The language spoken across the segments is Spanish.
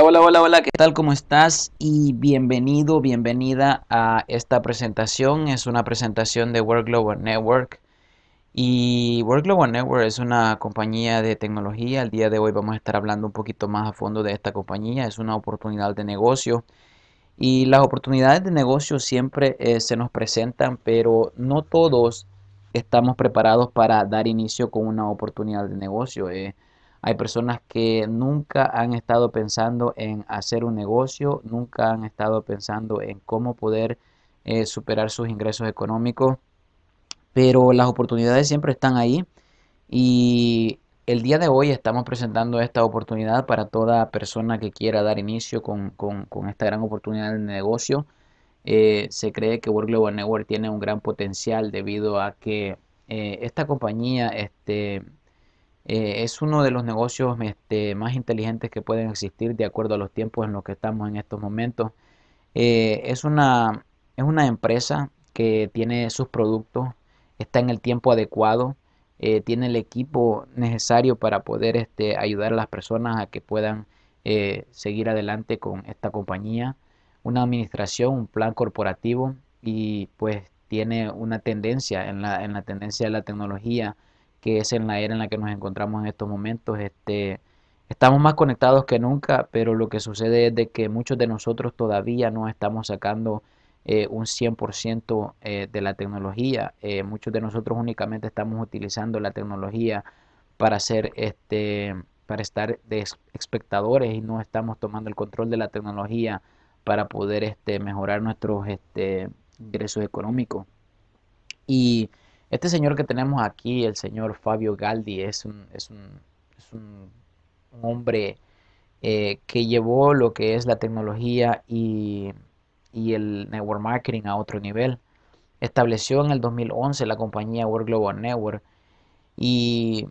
Hola, hola, hola, hola, ¿qué tal? ¿Cómo estás? Y bienvenido, bienvenida a esta presentación. Es una presentación de World Global Network. Y Work Global Network es una compañía de tecnología. El día de hoy vamos a estar hablando un poquito más a fondo de esta compañía. Es una oportunidad de negocio. Y las oportunidades de negocio siempre eh, se nos presentan, pero no todos estamos preparados para dar inicio con una oportunidad de negocio. Eh, hay personas que nunca han estado pensando en hacer un negocio, nunca han estado pensando en cómo poder eh, superar sus ingresos económicos, pero las oportunidades siempre están ahí y el día de hoy estamos presentando esta oportunidad para toda persona que quiera dar inicio con, esta gran oportunidad de negocio. Eh, se cree que World Global Network tiene un gran potencial debido a que eh, esta compañía este, eh, es uno de los negocios este, más inteligentes que pueden existir de acuerdo a los tiempos en los que estamos en estos momentos. Eh, es, una, empresa que tiene sus productos, está en el tiempo adecuado, eh, tiene el equipo necesario para poder este, ayudar a las personas a que puedan seguir adelante con esta compañía, una administración, un plan corporativo y pues tiene una tendencia en en la tendencia de la tecnología que es en la era en la que nos encontramos en estos momentos. Este, estamos más conectados que nunca, pero lo que sucede es de que muchos de nosotros todavía no estamos sacando eh, un 100% eh, de la tecnología. Eh, muchos de nosotros únicamente estamos utilizando la tecnología para hacer este para estar de espectadores y no estamos tomando el control de la tecnología para poder este, mejorar nuestros este, ingresos económicos. Y este señor que tenemos aquí, el señor Fabio Galdi, es un, hombre eh, que llevó lo que es la tecnología y, el network marketing a otro nivel. Estableció en el 2011 la compañía World Global Network y,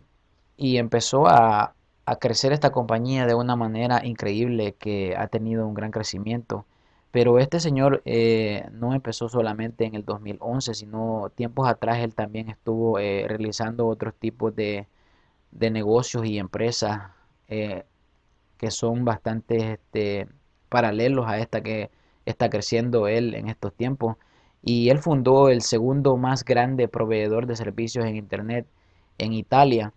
empezó a crecer esta compañía de una manera increíble que ha tenido un gran crecimiento. Pero este señor eh, no empezó solamente en el 2011, sino tiempos atrás él también estuvo eh, realizando otros tipos de, negocios y empresas eh, que son bastante este, paralelos a esta que está creciendo él en estos tiempos. Y él fundó el segundo más grande proveedor de servicios en Internet en Italia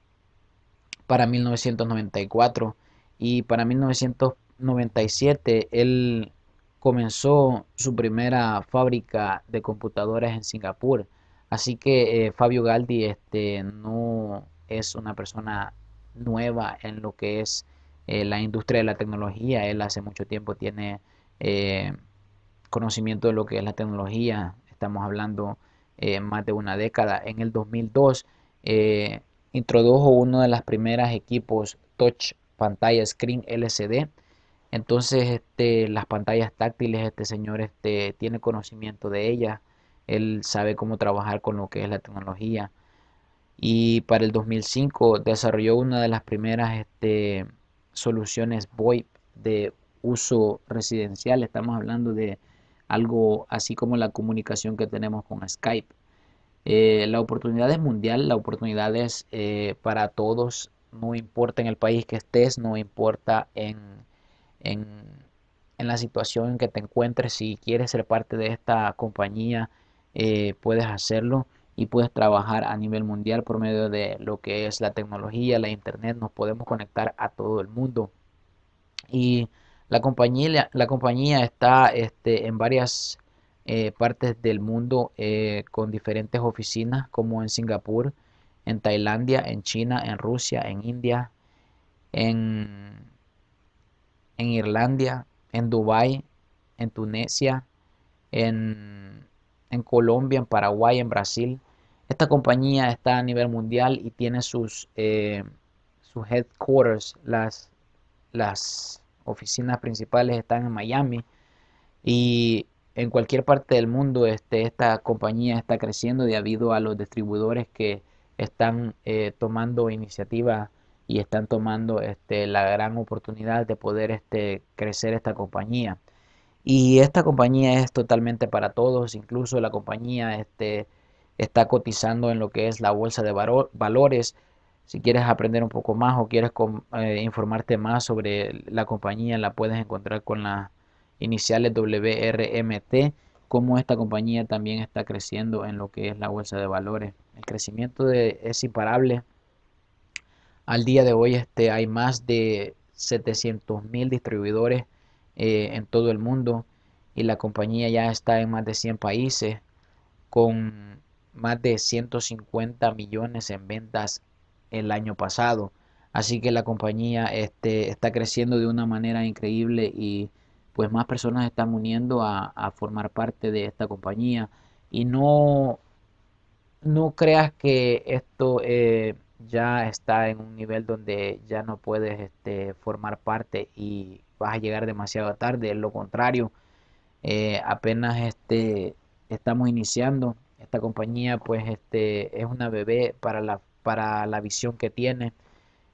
para 1994 y para 1997 él comenzó su primera fábrica de computadoras en Singapur. Así que eh, Fabio Galdi este, no es una persona nueva en lo que es eh, la industria de la tecnología. Él hace mucho tiempo tiene eh, conocimiento de lo que es la tecnología. Estamos hablando más de una década. En el 2002 introdujo uno de los primeros equipos touch pantalla screen LCD entonces, este, las pantallas táctiles, este señor este, tiene conocimiento de ellas, él sabe cómo trabajar con lo que es la tecnología. Y para el 2005 desarrolló una de las primeras este, soluciones VoIP de uso residencial. Estamos hablando de algo así como la comunicación que tenemos con Skype. Eh, la oportunidad es mundial, la oportunidad es eh, para todos, no importa en el país que estés, no importa en en, la situación en que te encuentres. Si quieres ser parte de esta compañía, eh, puedes hacerlo y puedes trabajar a nivel mundial por medio de lo que es la tecnología, la internet. Nos podemos conectar a todo el mundo. Y la compañía, la compañía está este, en varias eh, partes del mundo eh, con diferentes oficinas, como en Singapur, en Tailandia, en China, en Rusia, en India, en en Irlandia, en Dubái, en Tunisia, en, Colombia, en Paraguay, en Brasil. Esta compañía está a nivel mundial y tiene sus, eh, sus headquarters, las, las oficinas principales están en Miami y en cualquier parte del mundo este, esta compañía está creciendo debido a los distribuidores que están eh, tomando iniciativa y están tomando este, la gran oportunidad de poder este, crecer esta compañía. Y esta compañía es totalmente para todos, incluso la compañía este, está cotizando en lo que es la bolsa de valores. Si quieres aprender un poco más o quieres eh, informarte más sobre la compañía, la puedes encontrar con las iniciales WRMT, cómo esta compañía también está creciendo en lo que es la bolsa de valores. El crecimiento de, es imparable, al día de hoy este, hay más de 700 mil distribuidores eh, en todo el mundo y la compañía ya está en más de 100 países con más de 150 millones en ventas el año pasado. Así que la compañía este, está creciendo de una manera increíble y pues más personas están uniendo a, formar parte de esta compañía. Y no, no creas que esto eh, ya está en un nivel donde ya no puedes este, formar parte y vas a llegar demasiado tarde. Lo contrario, eh, apenas este, estamos iniciando. Esta compañía pues este, es una bebé para la, para la visión que tiene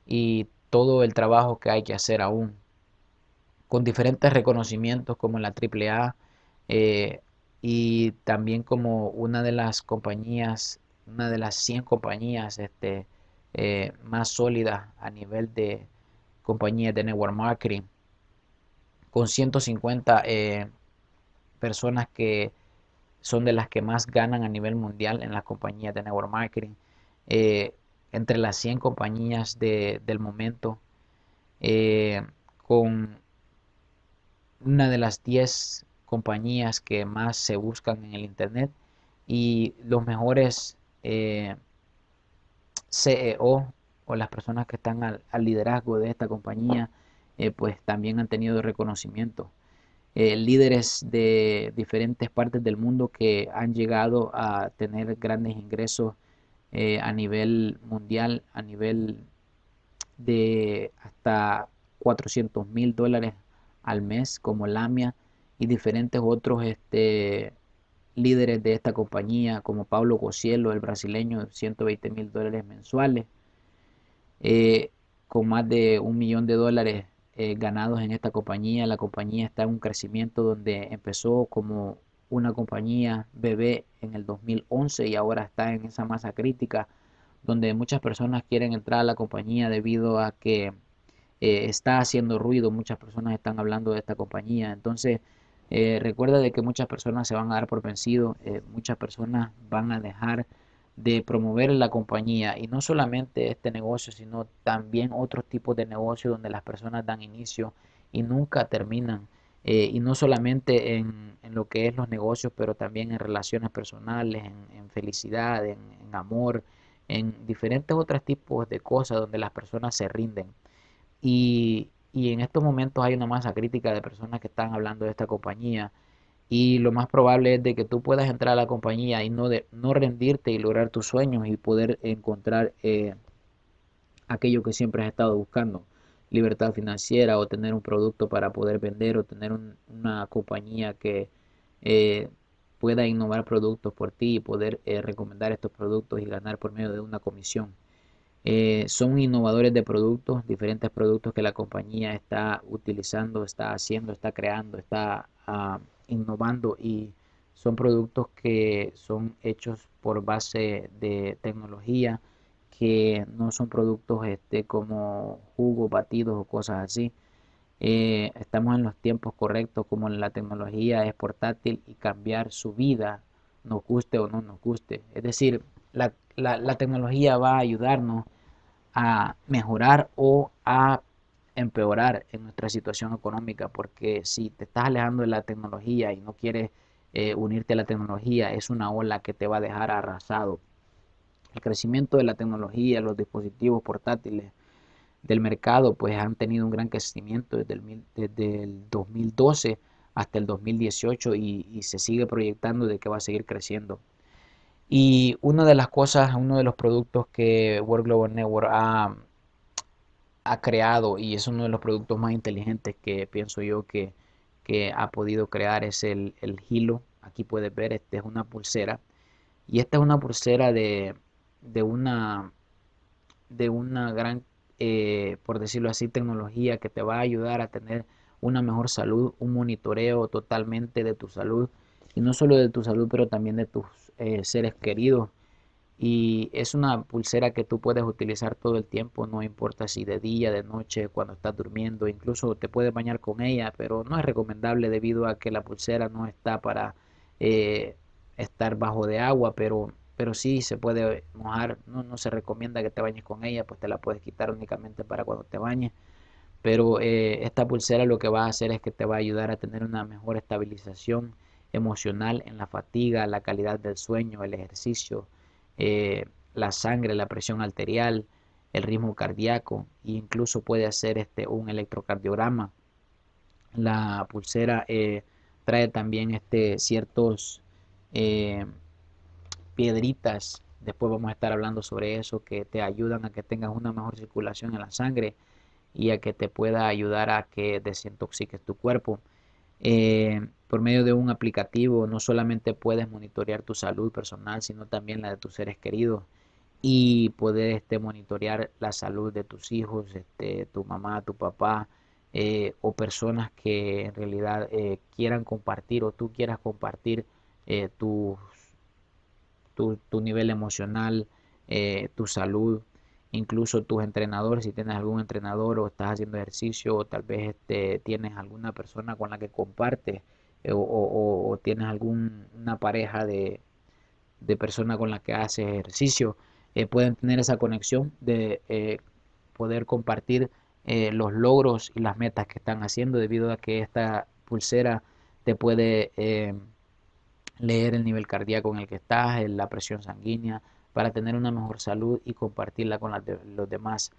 y todo el trabajo que hay que hacer aún. Con diferentes reconocimientos como la AAA eh, y también como una de las compañías, una de las 100 compañías este, eh, más sólida a nivel de compañías de network marketing, con 150 eh, personas que son de las que más ganan a nivel mundial en las compañías de network marketing, eh, entre las 100 compañías del momento, con una de las 10 compañías que más se buscan en el Internet y los mejores CEO o las personas que están al, liderazgo de esta compañía, eh, pues también han tenido reconocimiento. Eh, líderes de diferentes partes del mundo que han llegado a tener grandes ingresos eh, a nivel mundial, a nivel de hasta 400 mil dólares al mes, como Lamia y diferentes otros este, líderes de esta compañía, como Pablo Gocielo el brasileño, 120 mil dólares mensuales, eh, con más de un millón de dólares eh, ganados en esta compañía. La compañía está en un crecimiento donde empezó como una compañía bebé en el 2011 y ahora está en esa masa crítica donde muchas personas quieren entrar a la compañía debido a que eh, está haciendo ruido, muchas personas están hablando de esta compañía. Entonces, eh, recuerda de que muchas personas se van a dar por vencido, eh, muchas personas van a dejar de promover la compañía y no solamente este negocio, sino también otros tipos de negocios donde las personas dan inicio y nunca terminan. Eh, y no solamente en, lo que es los negocios, pero también en relaciones personales, en, felicidad, en, en, amor, en diferentes otros tipos de cosas donde las personas se rinden. Y, y en estos momentos hay una masa crítica de personas que están hablando de esta compañía y lo más probable es de que tú puedas entrar a la compañía y no, de, no rendirte y lograr tus sueños y poder encontrar eh, aquello que siempre has estado buscando, libertad financiera o tener un producto para poder vender o tener una compañía que eh, pueda innovar productos por ti y poder eh, recomendar estos productos y ganar por medio de una comisión. Eh, son innovadores de productos, diferentes productos que la compañía está utilizando, está haciendo, está creando, está ah, innovando y son productos que son hechos por base de tecnología, que no son productos este, como jugo batidos o cosas así. Eh, estamos en los tiempos correctos, como la tecnología es portátil y cambiar su vida, nos guste o no nos guste. Es decir, la tecnología va a ayudarnos a mejorar o a empeorar en nuestra situación económica, porque si te estás alejando de la tecnología y no quieres eh, unirte a la tecnología, es una ola que te va a dejar arrasado. El crecimiento de la tecnología, los dispositivos portátiles del mercado, pues han tenido un gran crecimiento desde el, 2012 hasta el 2018 y se sigue proyectando de que va a seguir creciendo. Y una de las cosas, uno de los productos que World Global Network ha, creado y es uno de los productos más inteligentes que pienso yo que, ha podido crear es el, el Hilo. Aquí puedes ver, esta es una pulsera. Y esta es una pulsera de, de una, de una gran, eh, por decirlo así, tecnología que te va a ayudar a tener una mejor salud, un monitoreo totalmente de tu salud. Y no solo de tu salud, pero también de tus eh, seres queridos. Y es una pulsera que tú puedes utilizar todo el tiempo, no importa si de día, de noche, cuando estás durmiendo, incluso te puedes bañar con ella, pero no es recomendable debido a que la pulsera no está para eh, estar bajo de agua, pero, pero sí se puede mojar, no, se recomienda que te bañes con ella, pues te la puedes quitar únicamente para cuando te bañes pero eh, esta pulsera lo que va a hacer es que te va a ayudar a tener una mejor estabilización emocional en la fatiga, la calidad del sueño, el ejercicio, eh, la sangre, la presión arterial, el ritmo cardíaco e incluso puede hacer este, un electrocardiograma. La pulsera eh, trae también este, ciertos eh, piedritas, después vamos a estar hablando sobre eso, que te ayudan a que tengas una mejor circulación en la sangre y a que te pueda ayudar a que desintoxiques tu cuerpo. Eh, por medio de un aplicativo no solamente puedes monitorear tu salud personal, sino también la de tus seres queridos y poder este, monitorear la salud de tus hijos, este, tu mamá, tu papá eh, o personas que en realidad eh, quieran compartir o tú quieras compartir tu, tu, nivel emocional, tu salud incluso tus entrenadores, si tienes algún entrenador o estás haciendo ejercicio o tal vez este, tienes alguna persona con la que compartes eh, o, tienes alguna pareja de, de, persona con la que haces ejercicio, eh, pueden tener esa conexión de eh, poder compartir los logros y las metas que están haciendo debido a que esta pulsera te puede leer el nivel cardíaco en el que estás, la presión sanguínea, para tener una mejor salud y compartirla con los demás.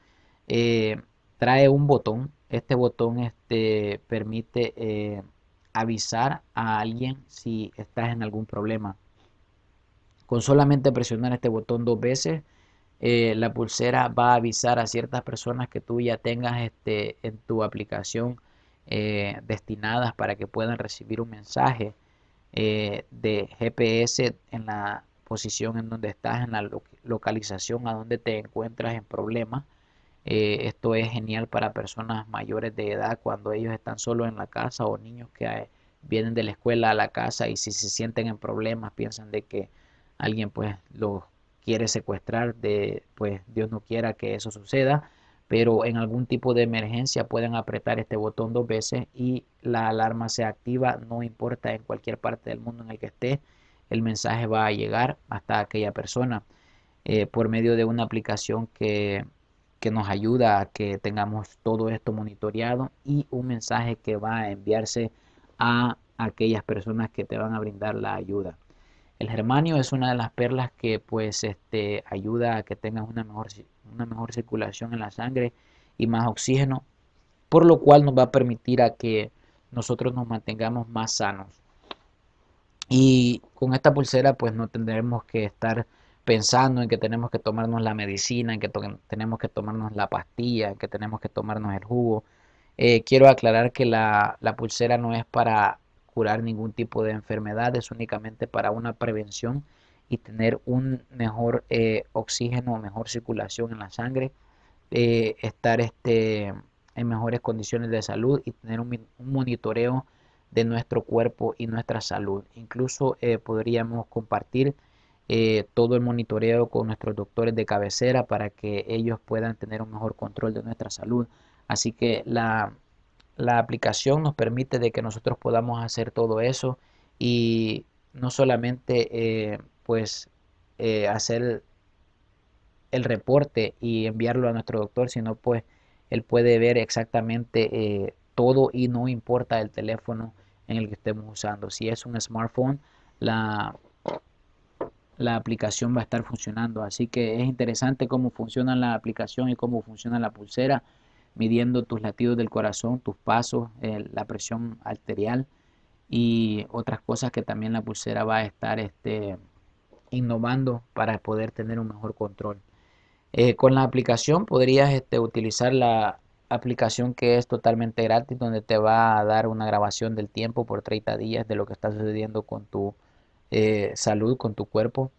Eh, trae un botón, este botón este, permite eh, avisar a alguien si estás en algún problema. Con solamente presionar este botón dos veces, eh, la pulsera va a avisar a ciertas personas que tú ya tengas este, en tu aplicación destinadas para que puedan recibir un mensaje de GPS en la posición en donde estás, en la localización, a donde te encuentras en problemas. Eh, esto es genial para personas mayores de edad cuando ellos están solos en la casa o niños que eh, vienen de la escuela a la casa y si se sienten en problemas piensan de que alguien pues los quiere secuestrar, de, pues Dios no quiera que eso suceda, pero en algún tipo de emergencia pueden apretar este botón dos veces y la alarma se activa, no importa en cualquier parte del mundo en el que esté el mensaje va a llegar hasta aquella persona eh, por medio de una aplicación que, nos ayuda a que tengamos todo esto monitoreado y un mensaje que va a enviarse a aquellas personas que te van a brindar la ayuda. El germanio es una de las perlas que pues este, ayuda a que tengas una mejor, una mejor circulación en la sangre y más oxígeno, por lo cual nos va a permitir a que nosotros nos mantengamos más sanos. Y con esta pulsera pues no tendremos que estar pensando en que tenemos que tomarnos la medicina, en que tenemos que tomarnos la pastilla, en que tenemos que tomarnos el jugo. Eh, quiero aclarar que la, la pulsera no es para curar ningún tipo de enfermedad, es únicamente para una prevención y tener un mejor eh, oxígeno, mejor circulación en la sangre, eh, estar este, en mejores condiciones de salud y tener un monitoreo de nuestro cuerpo y nuestra salud. Incluso eh, podríamos compartir eh, todo el monitoreo con nuestros doctores de cabecera para que ellos puedan tener un mejor control de nuestra salud. Así que la, aplicación nos permite de que nosotros podamos hacer todo eso y no solamente eh, pues hacer el reporte y enviarlo a nuestro doctor, sino pues él puede ver exactamente todo y no importa el teléfono en el que estemos usando. Si es un smartphone, la, la aplicación va a estar funcionando. Así que es interesante cómo funciona la aplicación y cómo funciona la pulsera, midiendo tus latidos del corazón, tus pasos, eh, la presión arterial y otras cosas que también la pulsera va a estar este, innovando para poder tener un mejor control. Eh, con la aplicación podrías este, utilizar la, aplicación que es totalmente gratis donde te va a dar una grabación del tiempo por 30 días de lo que está sucediendo con tu eh, salud, con tu cuerpo.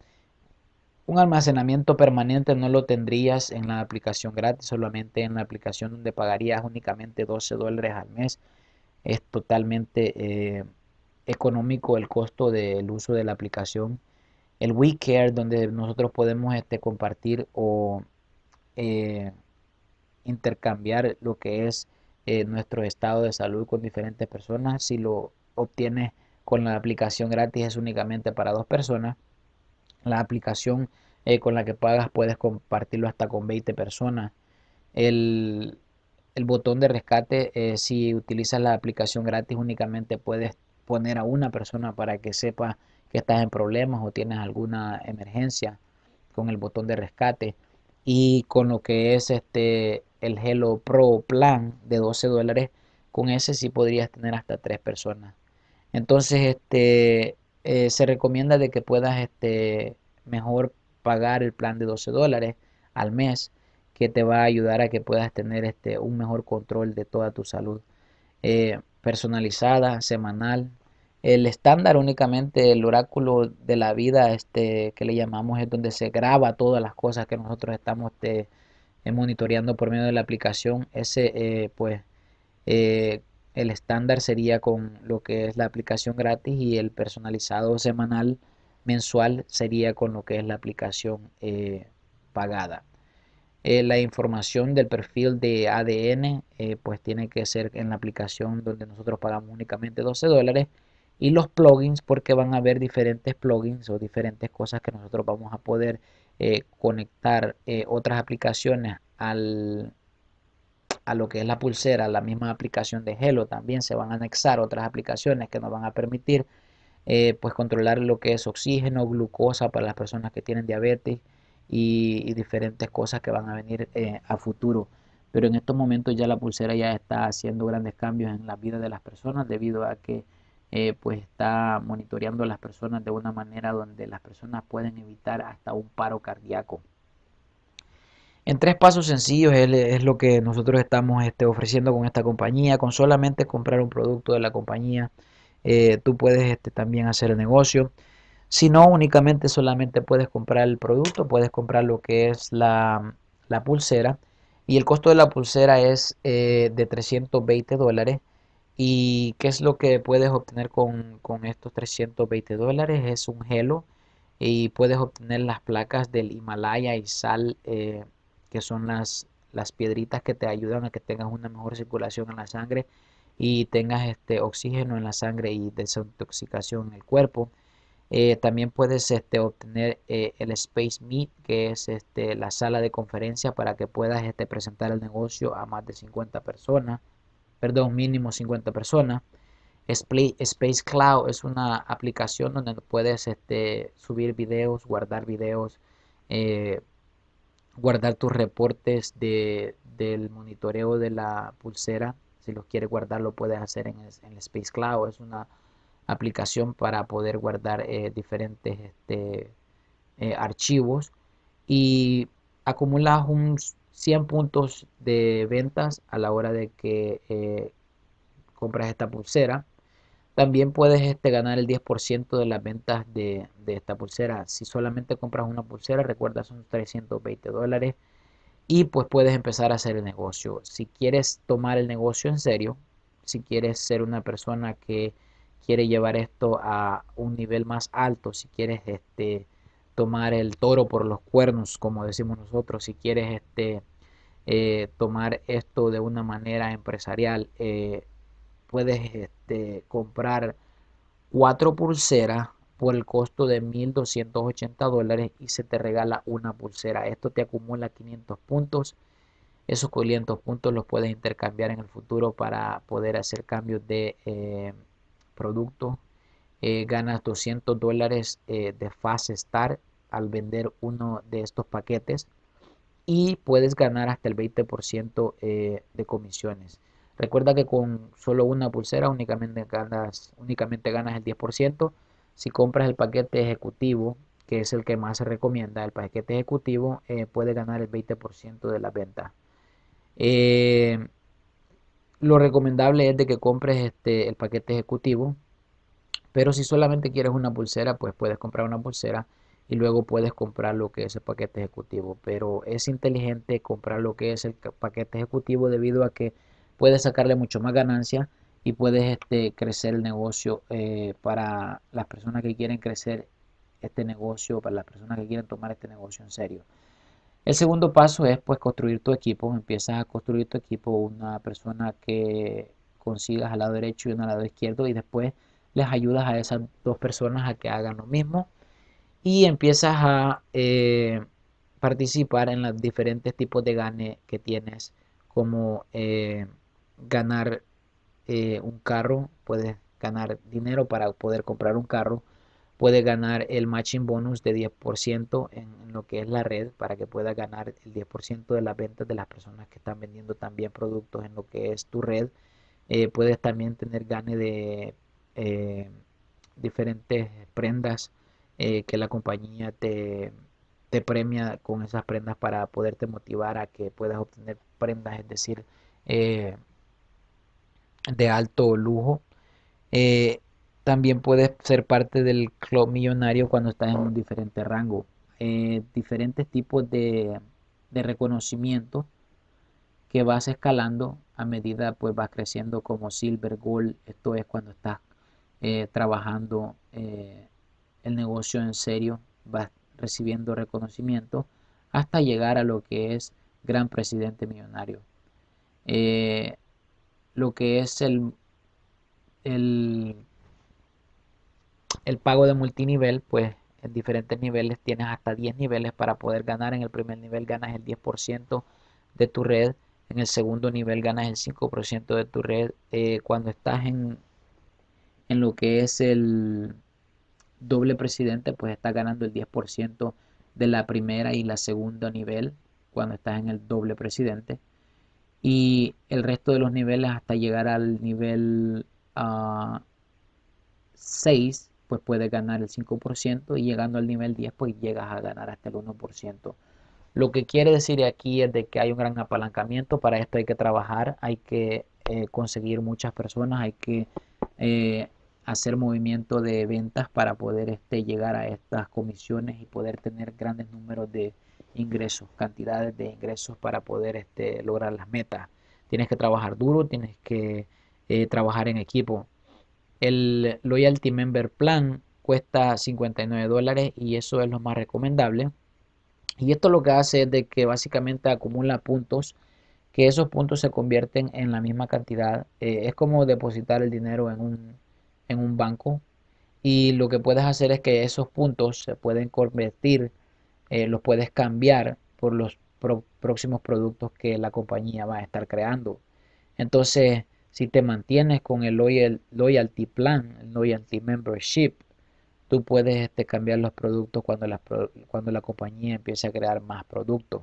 Un almacenamiento permanente no lo tendrías en la aplicación gratis, solamente en la aplicación donde pagarías únicamente 12 dólares al mes. Es totalmente eh, económico el costo del uso de la aplicación. El WeCare, donde nosotros podemos este, compartir o eh, intercambiar lo que es eh, nuestro estado de salud con diferentes personas. Si lo obtienes con la aplicación gratis es únicamente para dos personas. La aplicación eh, con la que pagas puedes compartirlo hasta con 20 personas. El, botón de rescate, eh, si utilizas la aplicación gratis únicamente puedes poner a una persona para que sepa que estás en problemas o tienes alguna emergencia con el botón de rescate y con lo que es este el Hello Pro plan de 12 dólares, con ese sí podrías tener hasta tres personas. Entonces, este eh, se recomienda de que puedas este mejor pagar el plan de 12 dólares al mes que te va a ayudar a que puedas tener este un mejor control de toda tu salud eh, personalizada, semanal, el estándar únicamente, el oráculo de la vida este, que le llamamos, es donde se graba todas las cosas que nosotros estamos este, eh, monitoreando por medio de la aplicación. Ese, eh, pues, eh, el estándar sería con lo que es la aplicación gratis y el personalizado semanal mensual sería con lo que es la aplicación pagada. la información del perfil de ADN pues tiene que ser en la aplicación donde nosotros pagamos únicamente 12 dólares y los plugins porque van a haber diferentes plugins o diferentes cosas que nosotros vamos a poder eh, conectar eh, otras aplicaciones al, a lo que es la pulsera, la misma aplicación de Hello también se van a anexar otras aplicaciones que nos van a permitir eh, pues controlar lo que es oxígeno, glucosa para las personas que tienen diabetes y, diferentes cosas que van a venir a futuro. Pero en estos momentos ya la pulsera ya está haciendo grandes cambios en la vida de las personas debido a que eh, pues está monitoreando a las personas de una manera donde las personas pueden evitar hasta un paro cardíaco. En tres pasos sencillos es, lo que nosotros estamos este, ofreciendo con esta compañía. Con solamente comprar un producto de la compañía, eh, tú puedes este, también hacer el negocio. Si no, únicamente solamente puedes comprar el producto, puedes comprar lo que es la, pulsera. Y el costo de la pulsera es eh, de 320 dólares. ¿Y qué es lo que puedes obtener con, estos 320 dólares? Es un gelo y puedes obtener las placas del Himalaya y sal, eh, que son las, piedritas que te ayudan a que tengas una mejor circulación en la sangre y tengas este oxígeno en la sangre y desintoxicación en el cuerpo. Eh, también puedes este, obtener eh, el Space Meet, que es este, la sala de conferencia para que puedas este, presentar el negocio a más de 50 personas perdón, mínimo 50 personas. Space Cloud es una aplicación donde puedes este, subir videos, guardar videos, eh, guardar tus reportes de, del monitoreo de la pulsera. Si los quieres guardar, lo puedes hacer en, Space Cloud. Es una aplicación para poder guardar eh, diferentes este, eh, archivos y acumulas un 100 puntos de ventas a la hora de que eh, compras esta pulsera. También puedes este, ganar el 10% de las ventas de, esta pulsera. Si solamente compras una pulsera, recuerda, son 320 dólares. Y pues puedes empezar a hacer el negocio. Si quieres tomar el negocio en serio, si quieres ser una persona que quiere llevar esto a un nivel más alto, si quieres este, tomar el toro por los cuernos, como decimos nosotros, si quieres este, eh, tomar esto de una manera empresarial. Eh, puedes este, comprar cuatro pulseras por el costo de 1.280 dólares y se te regala una pulsera. Esto te acumula 500 puntos. Esos 500 puntos los puedes intercambiar en el futuro para poder hacer cambios de eh, producto. ganas 200 dólares de Fast star al vender uno de estos paquetes y puedes ganar hasta el 20% eh, de comisiones. Recuerda que con solo una pulsera únicamente ganas, únicamente ganas el 10%. Si compras el paquete ejecutivo, que es el que más se recomienda, el paquete ejecutivo eh, puede ganar el 20% de la venta. Eh, lo recomendable es de que compres este, el paquete ejecutivo, pero si solamente quieres una pulsera, pues puedes comprar una pulsera y luego puedes comprar lo que es el paquete ejecutivo. Pero es inteligente comprar lo que es el paquete ejecutivo debido a que puedes sacarle mucho más ganancia y puedes este, crecer el negocio eh, para las personas que quieren crecer este negocio, para las personas que quieren tomar este negocio en serio. El segundo paso es pues construir tu equipo, empiezas a construir tu equipo, una persona que consigas al lado derecho y una al lado izquierdo y después les ayudas a esas dos personas a que hagan lo mismo y empiezas a eh, participar en los diferentes tipos de gane que tienes, como eh, ganar eh, un carro, puedes ganar dinero para poder comprar un carro, puedes ganar el matching bonus de 10% en, lo que es la red para que puedas ganar el 10% de las ventas de las personas que están vendiendo también productos en lo que es tu red. puedes también tener gane de diferentes prendas eh, que la compañía te, te premia con esas prendas para poderte motivar a que puedas obtener prendas, es decir, eh, de alto lujo. Eh, también puedes ser parte del club millonario cuando estás en un diferente rango. diferentes tipos de, de, reconocimiento que vas escalando a medida pues vas creciendo como silver gold esto es cuando estás trabajando el negocio en serio va recibiendo reconocimiento hasta llegar a lo que es gran presidente millonario. Eh, lo que es el, el, el pago de multinivel, pues en diferentes niveles tienes hasta 10 niveles para poder ganar. En el primer nivel ganas el 10% de tu red. En el segundo nivel ganas el 5% de tu red. Eh, cuando estás en lo que es el, doble presidente, pues estás ganando el 10% de la primera y la segunda nivel cuando estás en el doble presidente. Y el resto de los niveles hasta llegar al nivel 6, ah, pues puedes ganar el 5% y llegando al nivel 10, pues llegas a ganar hasta el 1%. Lo que quiere decir aquí es de que hay un gran apalancamiento, para esto hay que trabajar, hay que eh, conseguir muchas personas, hay que eh, hacer movimiento de ventas para poder este, llegar a estas comisiones y poder tener grandes números de ingresos, cantidades de ingresos para poder este, lograr las metas. Tienes que trabajar duro, tienes que eh, trabajar en equipo. El Loyalty Member Plan cuesta 59 dólares y eso es lo más recomendable. Y esto lo que hace es de que básicamente acumula puntos, que esos puntos se convierten en la misma cantidad. Eh, es como depositar el dinero en un en un banco y lo que puedes hacer es que esos puntos se pueden convertir, eh, los puedes cambiar por los próximos productos que la compañía va a estar creando. Entonces, si te mantienes con el loyalty plan, el loyalty membership, tú puedes este, cambiar los productos cuando la, cuando la compañía empiece a crear más productos.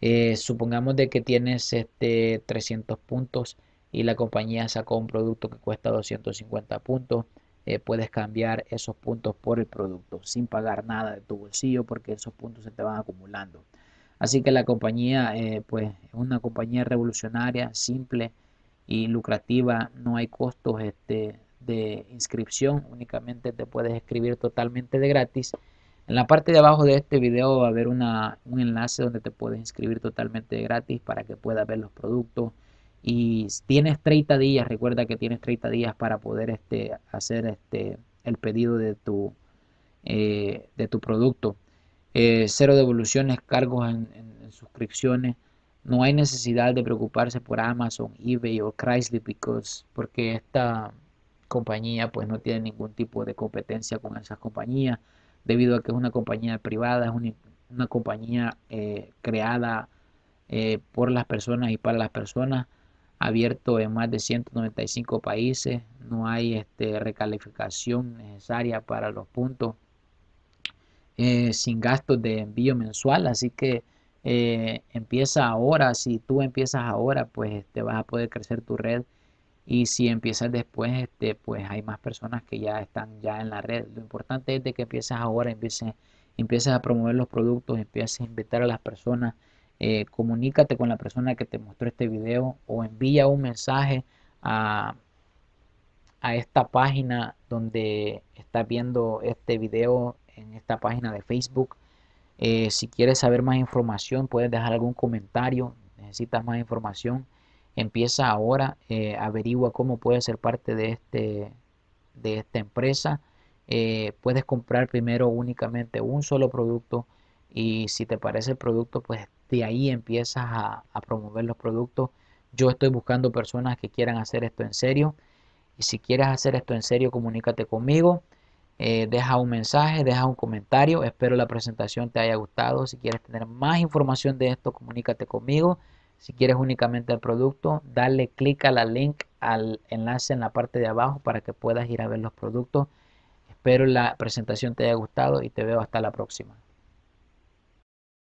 Eh, supongamos de que tienes este, 300 puntos y la compañía sacó un producto que cuesta 250 puntos, eh, puedes cambiar esos puntos por el producto sin pagar nada de tu bolsillo porque esos puntos se te van acumulando. Así que la compañía, eh, pues es una compañía revolucionaria, simple y lucrativa, no hay costos este, de inscripción, únicamente te puedes escribir totalmente de gratis. En la parte de abajo de este video va a haber un enlace donde te puedes inscribir totalmente de gratis para que puedas ver los productos, y tienes 30 días, recuerda que tienes 30 días para poder este, hacer este, el pedido de tu, eh, de tu producto. Eh, cero devoluciones, cargos en, suscripciones. No hay necesidad de preocuparse por Amazon, eBay o Chrysler porque esta compañía pues no tiene ningún tipo de competencia con esas compañías debido a que es una compañía privada, es una, compañía eh, creada por las personas y para las personas abierto en más de 195 países, no hay este, recalificación necesaria para los puntos eh, sin gastos de envío mensual, así que eh, empieza ahora, si tú empiezas ahora, pues te este, vas a poder crecer tu red y si empiezas después, este, pues hay más personas que ya están ya en la red. Lo importante es de que empieces ahora, empieces, empieces a promover los productos, empieces a invitar a las personas eh, comunícate con la persona que te mostró este video o envía un mensaje a, esta página donde estás viendo este video en esta página de Facebook. Eh, si quieres saber más información, puedes dejar algún comentario. Necesitas más información, empieza ahora. Eh, averigua cómo puedes ser parte de, este, de esta empresa. puedes comprar primero únicamente un solo producto y si te parece el producto, pues de ahí empiezas a, promover los productos. Yo estoy buscando personas que quieran hacer esto en serio. Y si quieres hacer esto en serio, comunícate conmigo. Eh, deja un mensaje, deja un comentario. Espero la presentación te haya gustado. Si quieres tener más información de esto, comunícate conmigo. Si quieres únicamente el producto, dale clic a la link al enlace en la parte de abajo para que puedas ir a ver los productos. Espero la presentación te haya gustado y te veo hasta la próxima.